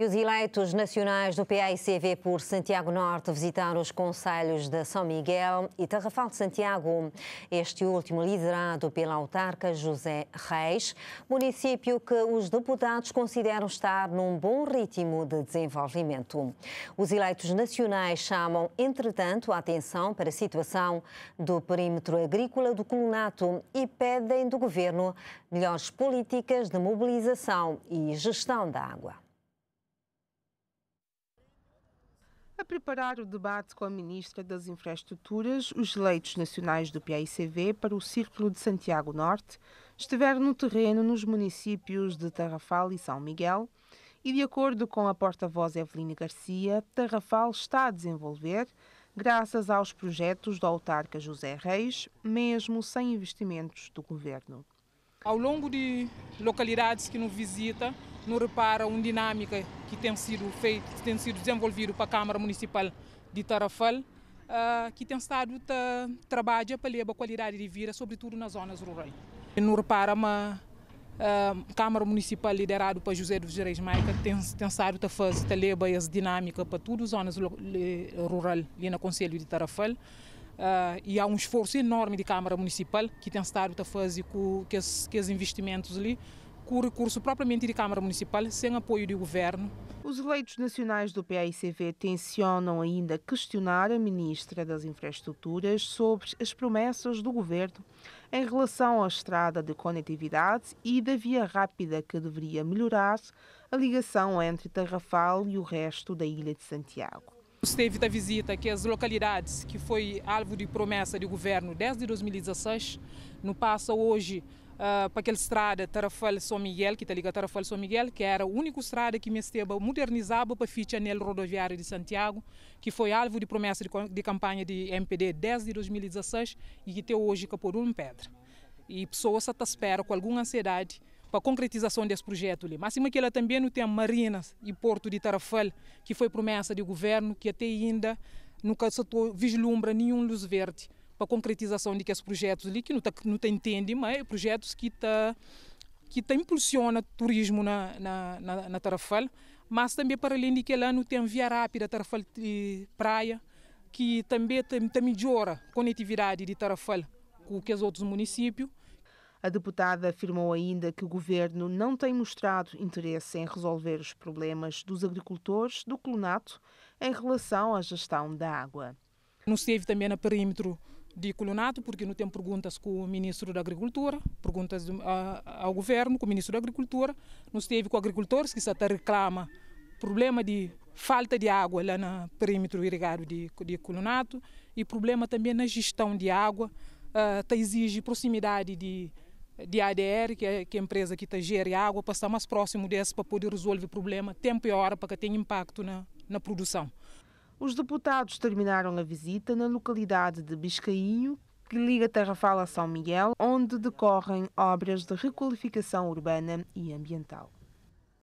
E os eleitos nacionais do PAICV por Santiago Norte visitaram os conselhos de São Miguel e Tarrafal de Santiago, este último liderado pela autarca José Reis, município que os deputados consideram estar num bom ritmo de desenvolvimento. Os eleitos nacionais chamam, entretanto, a atenção para a situação do perímetro agrícola do Colonato e pedem do governo melhores políticas de mobilização e gestão da água. A preparar o debate com a Ministra das Infraestruturas, os leitos nacionais do PICV para o Círculo de Santiago Norte estiveram no terreno nos municípios de Tarrafal e São Miguel e, de acordo com a porta-voz Eveline Garcia, Tarrafal está a desenvolver, graças aos projetos do autarca José Reis, mesmo sem investimentos do governo. Ao longo de localidades que nos visita, não repara uma dinâmica que tem sido feita, que tem sido desenvolvida para a Câmara Municipal de Tarrafal, uh, que tem estado a trabalhar para a qualidade de vida, sobretudo nas zonas rurais. Não repara uma uh, Câmara Municipal liderada por José dos Reis Maica tem, tem estado a fazer a essa dinâmica para todas as zonas rurais ali no Conselho de Tarrafal. Uh, e há um esforço enorme de Câmara Municipal que tem estado a fazer com que os investimentos ali com o recurso propriamente de Câmara Municipal, sem apoio do Governo. Os eleitos nacionais do PAICV tensionam ainda questionar a Ministra das Infraestruturas sobre as promessas do Governo em relação à estrada de conectividade e da via rápida que deveria melhorar a ligação entre Tarrafal e o resto da Ilha de Santiago. Esteve da visita que é as localidades que foi alvo de promessa do governo desde 2016, não passa hoje Uh, para aquela estrada Tarrafal São Miguel, que está ligada a São Miguel, que era a única estrada que me esteve modernizava para ficha nele rodoviário de Santiago, que foi alvo de promessa de, de campanha de MPD desde 2016 e que até hoje que pedra. E pessoas até esperam com alguma ansiedade para a concretização desse projeto ali. Mas acima que ela também não tem marinas e porto de Tarrafal, que foi promessa do governo, que até ainda nunca se vislumbra nenhum luz verde para a concretização de que esses projetos ali, que não está não está entende, mas é projetos que está que está impulsiona turismo na, na, na, na Tarrafal, mas também para além de que ela não tem via rápida Tarrafal e praia, que também, também melhora a conectividade de Tarrafal com os outros municípios, a deputada afirmou ainda que o governo não tem mostrado interesse em resolver os problemas dos agricultores do colonato em relação à gestão da água. Não esteve também no perímetro de colonato, porque não tem perguntas com o ministro da Agricultura, perguntas ah, ao governo, com o ministro da Agricultura. Não esteve com agricultores que até reclama problema de falta de água lá no perímetro irrigado de, de colonato e problema também na gestão de água. Uh, exige proximidade de de ADR, que é, que é a empresa que está gera água, para estar mais próximo desse para poder resolver o problema, tempo e hora, para que tenha impacto na, na produção. Os deputados terminaram a visita na localidade de Biscainho, que liga Terrafala a São Miguel, onde decorrem obras de requalificação urbana e ambiental.